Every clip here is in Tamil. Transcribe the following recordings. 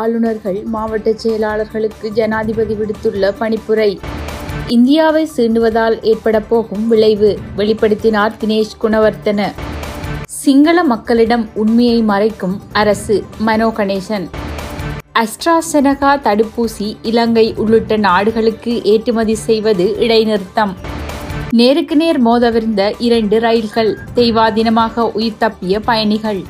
ஆளுநர்கள் மாவட்ட செயலாளர்களுக்கு ஜனாதிபதி விடுத்துள்ள பணிப்புரை இந்தியாவை சீண்டுவதால் ஏற்பட போகும் விளைவு வெளிப்படுத்தினார் தினேஷ் குணவர்த்தன சிங்கள மக்களிடம் உண்மையை மறைக்கும் அரசு மனோ கணேசன் அஸ்ட்ராசெனகா தடுப்பூசி இலங்கை உள்ளிட்ட நாடுகளுக்கு ஏற்றுமதி செய்வது இடைநிறுத்தம் நேருக்கு நேர் மோதவிருந்த இரண்டு ரயில்கள் தெய்வாதீனமாக உயிர் தப்பிய பயணிகள்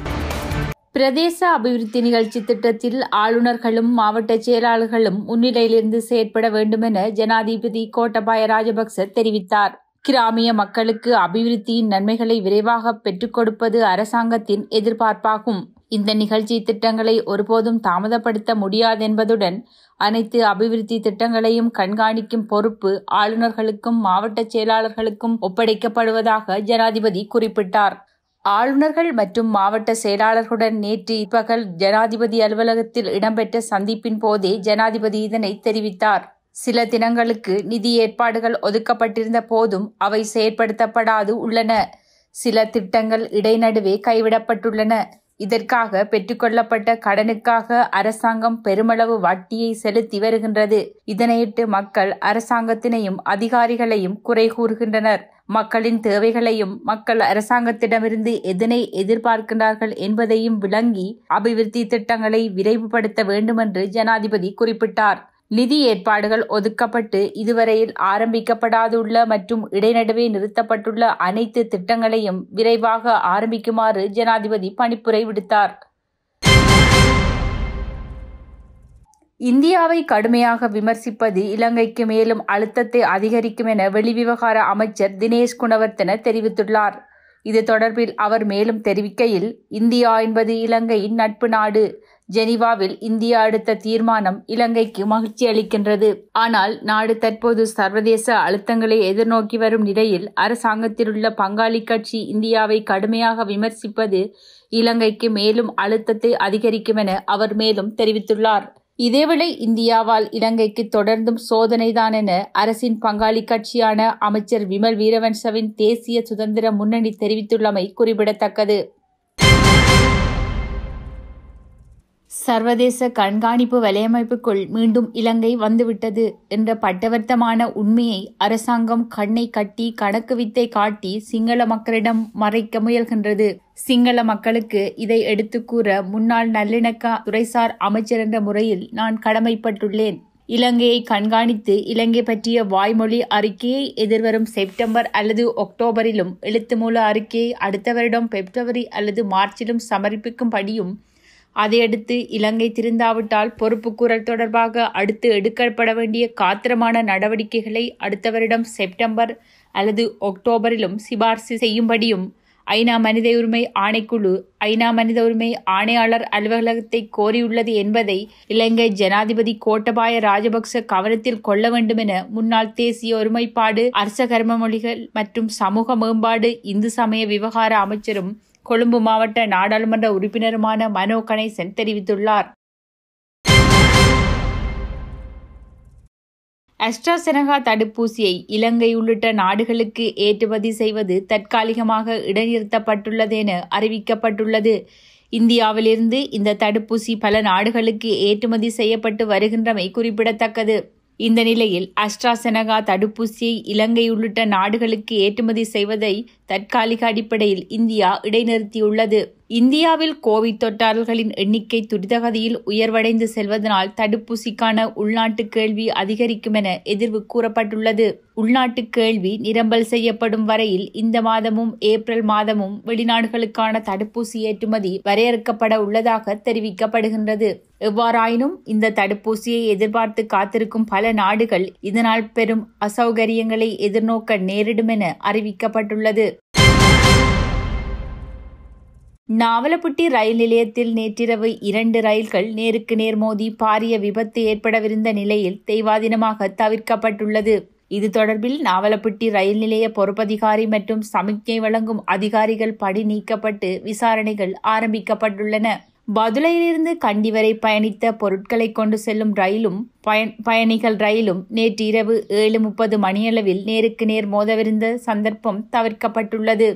பிரதேச அபிவிருத்தி நிகழ்ச்சி திட்டத்தில் ஆளுநர்களும் மாவட்ட செயலாளர்களும் முன்னிலையிலிருந்து செயற்பட வேண்டுமென ஜனாதிபதி கோட்டபாய ராஜபக்ச தெரிவித்தார் கிராமிய மக்களுக்கு அபிவிருத்தியின் நன்மைகளை விரைவாக பெற்றுக் கொடுப்பது அரசாங்கத்தின் எதிர்பார்ப்பாகும் இந்த நிகழ்ச்சி திட்டங்களை ஒருபோதும் தாமதப்படுத்த முடியாதென்பதுடன் அனைத்து அபிவிருத்தி திட்டங்களையும் கண்காணிக்கும் பொறுப்பு ஆளுநர்களுக்கும் மாவட்ட செயலாளர்களுக்கும் ஒப்படைக்கப்படுவதாக ஜனாதிபதி குறிப்பிட்டார் ஆளுநர்கள் மற்றும் மாவட்ட செயலாளர்களுடன் நேற்று இப்பகல் ஜனாதிபதி அலுவலகத்தில் இடம்பெற்ற சந்திப்பின் போதே ஜனாதிபதி இதனை தெரிவித்தார் சில தினங்களுக்கு நிதி ஏற்பாடுகள் ஒதுக்கப்பட்டிருந்த போதும் அவை செயற்படுத்தப்படாது உள்ளன சில திட்டங்கள் இடைநடுவே கைவிடப்பட்டுள்ளன இதற்காக பெற்றுக்கொள்ளப்பட்ட கடனுக்காக அரசாங்கம் பெருமளவு வட்டியை செலுத்தி வருகின்றது இதனையிட்டு மக்கள் அரசாங்கத்தினையும் அதிகாரிகளையும் குறை கூறுகின்றனர் மக்களின் தேவைகளையும் மக்கள் அரசாங்கத்திடமிருந்து எதனை எதிர்பார்க்கின்றார்கள் என்பதையும் விளங்கி அபிவிருத்தி திட்டங்களை விரைவுபடுத்த வேண்டும் என்று ஜனாதிபதி குறிப்பிட்டார் நிதி ஏற்பாடுகள் ஒதுக்கப்பட்டு இதுவரையில் ஆரம்பிக்கப்படாதுள்ள மற்றும் இடைநடுவே நிறுத்தப்பட்டுள்ள அனைத்து திட்டங்களையும் விரைவாக ஆரம்பிக்குமாறு ஜனாதிபதி பணிப்புரை விடுத்தார் இந்தியாவை கடுமையாக விமர்சிப்பது இலங்கைக்கு மேலும் அழுத்தத்தை அதிகரிக்கும் என வெளிவிவகார அமைச்சர் தினேஷ் குணவர்த்தன தெரிவித்துள்ளார் இது தொடர்பில் அவர் மேலும் தெரிவிக்கையில் இந்தியா என்பது இலங்கையின் நட்பு நாடு ஜெனீவாவில் இந்தியா எடுத்த தீர்மானம் இலங்கைக்கு மகிழ்ச்சி அளிக்கின்றது ஆனால் நாடு தற்போது சர்வதேச அழுத்தங்களை எதிர்நோக்கி வரும் நிலையில் அரசாங்கத்திலுள்ள பங்காளி கட்சி இந்தியாவை கடுமையாக விமர்சிப்பது இலங்கைக்கு மேலும் அழுத்தத்தை அதிகரிக்கும் என அவர் மேலும் தெரிவித்துள்ளார் இதேவேளை இந்தியாவால் இலங்கைக்கு தொடர்ந்தும் சோதனைதான் என அரசின் பங்காளி கட்சியான அமைச்சர் விமல் வீரவன்சவின் தேசிய சுதந்திர முன்னணி தெரிவித்துள்ளமை குறிப்பிடத்தக்கது சர்வதேச கண்காணிப்பு வலையமைப்புக்குள் மீண்டும் இலங்கை வந்துவிட்டது என்ற பட்டவர்த்தமான உண்மையை அரசாங்கம் கண்ணை கட்டி கணக்கு வித்தை காட்டி சிங்கள மக்களிடம் மறைக்க முயல்கின்றது சிங்கள மக்களுக்கு இதை எடுத்து கூற முன்னாள் நல்லிணக்க துறைசார் அமைச்சர் என்ற முறையில் நான் கடமைப்பட்டுள்ளேன் இலங்கையை கண்காணித்து இலங்கை பற்றிய வாய்மொழி அறிக்கையை எதிர்வரும் செப்டம்பர் அல்லது அக்டோபரிலும் எழுத்துமூல அறிக்கையை அடுத்த வருடம் பிப்ரவரி அல்லது மார்ச்சிலும் சமர்ப்பிக்கும்படியும் அதையடுத்து இலங்கை திருந்தாவிட்டால் பொறுப்புக்கூறல் தொடர்பாக அடுத்து எடுக்கப்பட வேண்டிய காத்திரமான நடவடிக்கைகளை அடுத்த வருடம் செப்டம்பர் அல்லது ஒக்டோபரிலும் சிபார்சு செய்யும்படியும் ஐநா மனித உரிமை ஆணைக்குழு ஐநா மனித உரிமை ஆணையாளர் அலுவலகத்தை கோரியுள்ளது என்பதை இலங்கை ஜனாதிபதி கோட்டபாய ராஜபக்ச கவனத்தில் கொள்ள வேண்டும் என முன்னாள் தேசிய ஒருமைப்பாடு அரச கர்மமொழிகள் மற்றும் சமூக மேம்பாடு இந்து சமய விவகார அமைச்சரும் கொழும்பு மாவட்ட நாடாளுமன்ற உறுப்பினருமான மனோ கணேசன் தெரிவித்துள்ளார் அஸ்ட்ராசெனகா தடுப்பூசியை இலங்கை உள்ளிட்ட நாடுகளுக்கு ஏற்றுமதி செய்வது தற்காலிகமாக இடைநிறுத்தப்பட்டுள்ளது என அறிவிக்கப்பட்டுள்ளது இந்தியாவிலிருந்து இந்த தடுப்பூசி பல நாடுகளுக்கு ஏற்றுமதி செய்யப்பட்டு வருகின்றமை குறிப்பிடத்தக்கது இந்த நிலையில் அஸ்ட்ராசெனகா தடுப்பூசியை இலங்கை உள்ளிட்ட நாடுகளுக்கு ஏற்றுமதி செய்வதை தற்காலிக அடிப்படையில் இந்தியா இடைநிறுத்தியுள்ளது இந்தியாவில் கோவிட் தொற்றாளர்களின் எண்ணிக்கை துரிதகதியில் உயர்வடைந்து செல்வதனால் தடுப்பூசிக்கான உள்நாட்டு கேள்வி அதிகரிக்கும் என எதிர்வு கூறப்பட்டுள்ளது உள்நாட்டு கேள்வி நிரம்பல் செய்யப்படும் வரையில் இந்த மாதமும் ஏப்ரல் மாதமும் வெளிநாடுகளுக்கான தடுப்பூசி ஏற்றுமதி வரையறுக்கப்பட உள்ளதாக தெரிவிக்கப்படுகின்றது எவ்வாறாயினும் இந்த தடுப்பூசியை எதிர்பார்த்து காத்திருக்கும் பல நாடுகள் இதனால் பெரும் அசௌகரியங்களை எதிர்நோக்க நேரிடும் என அறிவிக்கப்பட்டுள்ளது நாவலப்பட்டி ரயில் நிலையத்தில் நேற்றிரவு இரண்டு ரயில்கள் நேருக்கு நேர் மோதி பாரிய விபத்து ஏற்படவிருந்த நிலையில் தெய்வாதீனமாக தவிர்க்கப்பட்டுள்ளது இது தொடர்பில் நாவலப்பட்டி ரயில் நிலைய பொறுப்பதிகாரி மற்றும் சமிக்ஞை வழங்கும் அதிகாரிகள் படி நீக்கப்பட்டு விசாரணைகள் ஆரம்பிக்கப்பட்டுள்ளன பதுளையிலிருந்து கண்டி வரை பயணித்த பொருட்களை கொண்டு செல்லும் ரயிலும் பயணிகள் ரயிலும் நேற்று இரவு ஏழு முப்பது மணியளவில் நேருக்கு நேர் மோதவிருந்த சந்தர்ப்பம் தவிர்க்கப்பட்டுள்ளது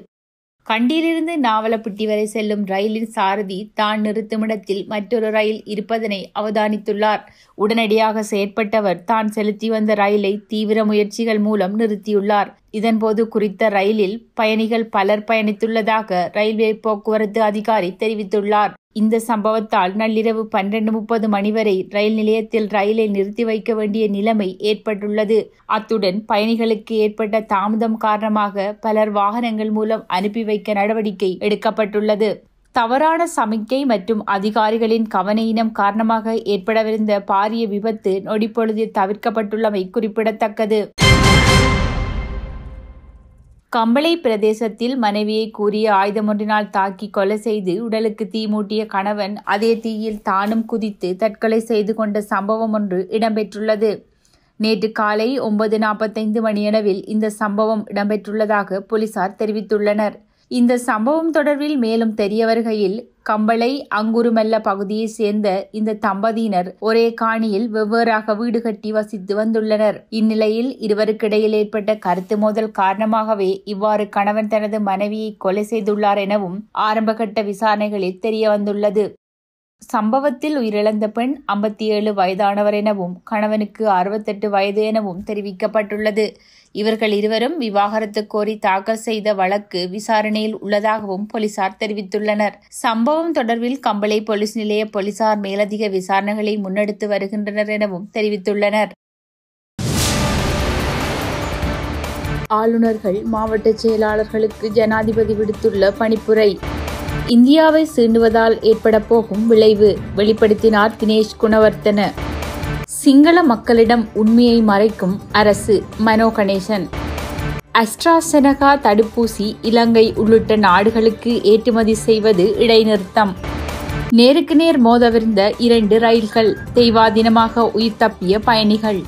கண்டியிலிருந்து நாவலப்பட்டி வரை செல்லும் ரயிலின் சாரதி தான் நிறுத்துமிடத்தில் மற்றொரு ரயில் இருப்பதனை அவதானித்துள்ளார் உடனடியாக செயற்பட்டவர் தான் செலுத்தி வந்த ரயிலை தீவிர முயற்சிகள் மூலம் நிறுத்தியுள்ளார் இதன்போது குறித்த ரயிலில் பயணிகள் பலர் பயணித்துள்ளதாக ரயில்வே போக்குவரத்து அதிகாரி தெரிவித்துள்ளார் இந்த சம்பவத்தால் நள்ளிரவு பன்னிரண்டு முப்பது மணி வரை ரயில் நிலையத்தில் ரயிலை நிறுத்தி வைக்க வேண்டிய நிலைமை ஏற்பட்டுள்ளது அத்துடன் பயணிகளுக்கு ஏற்பட்ட தாமதம் காரணமாக பலர் வாகனங்கள் மூலம் அனுப்பி வைக்க நடவடிக்கை எடுக்கப்பட்டுள்ளது தவறான சமிக்கை மற்றும் அதிகாரிகளின் கவனையினம் காரணமாக ஏற்படவிருந்த பாரிய விபத்து நொடிப்பொழுதில் தவிர்க்கப்பட்டுள்ளமை குறிப்பிடத்தக்கது கம்பளை பிரதேசத்தில் மனைவியை கூறிய ஆயுதமொன்றினால் தாக்கி கொலை செய்து உடலுக்கு தீ மூட்டிய கணவன் அதே தீயில் தானும் குதித்து தற்கொலை செய்து கொண்ட சம்பவம் ஒன்று இடம்பெற்றுள்ளது நேற்று காலை ஒன்பது நாற்பத்தைந்து மணியளவில் இந்த சம்பவம் இடம்பெற்றுள்ளதாக போலீசார் தெரிவித்துள்ளனர் இந்த சம்பவம் தொடர்பில் மேலும் தெரிய வருகையில் கம்பளை அங்குருமல்ல பகுதியைச் சேர்ந்த இந்த தம்பதியினர் ஒரே காணியில் வெவ்வேறாக வீடு கட்டி வசித்து வந்துள்ளனர் இந்நிலையில் இருவருக்கிடையில் ஏற்பட்ட கருத்து மோதல் காரணமாகவே இவ்வாறு கணவன் தனது மனைவியை கொலை செய்துள்ளார் எனவும் ஆரம்பகட்ட விசாரணைகளில் தெரிய வந்துள்ளது சம்பவத்தில் உயிரிழந்த பெண் ஐம்பத்தி ஏழு வயதானவர் எனவும் கணவனுக்கு அறுபத்தெட்டு வயது எனவும் தெரிவிக்கப்பட்டுள்ளது இவர்கள் இருவரும் விவாகரத்து கோரி தாக்கல் செய்த வழக்கு விசாரணையில் உள்ளதாகவும் போலீசார் தெரிவித்துள்ளனர் சம்பவம் தொடர்பில் கம்பளை போலீஸ் நிலைய போலீசார் மேலதிக விசாரணைகளை முன்னெடுத்து வருகின்றனர் எனவும் தெரிவித்துள்ளனர் ஆளுநர்கள் மாவட்ட செயலாளர்களுக்கு ஜனாதிபதி விடுத்துள்ள பணிப்புரை இந்தியாவை சீண்டுவதால் ஏற்பட போகும் விளைவு வெளிப்படுத்தினார் தினேஷ் குணவர்த்தன சிங்கள மக்களிடம் உண்மையை மறைக்கும் அரசு மனோ கணேசன் அஸ்ட்ராசெனகா தடுப்பூசி இலங்கை உள்ளிட்ட நாடுகளுக்கு ஏற்றுமதி செய்வது இடைநிறுத்தம் நேருக்கு நேர் மோதவிருந்த இரண்டு ரயில்கள் தெய்வாதீனமாக உயிர் தப்பிய பயணிகள்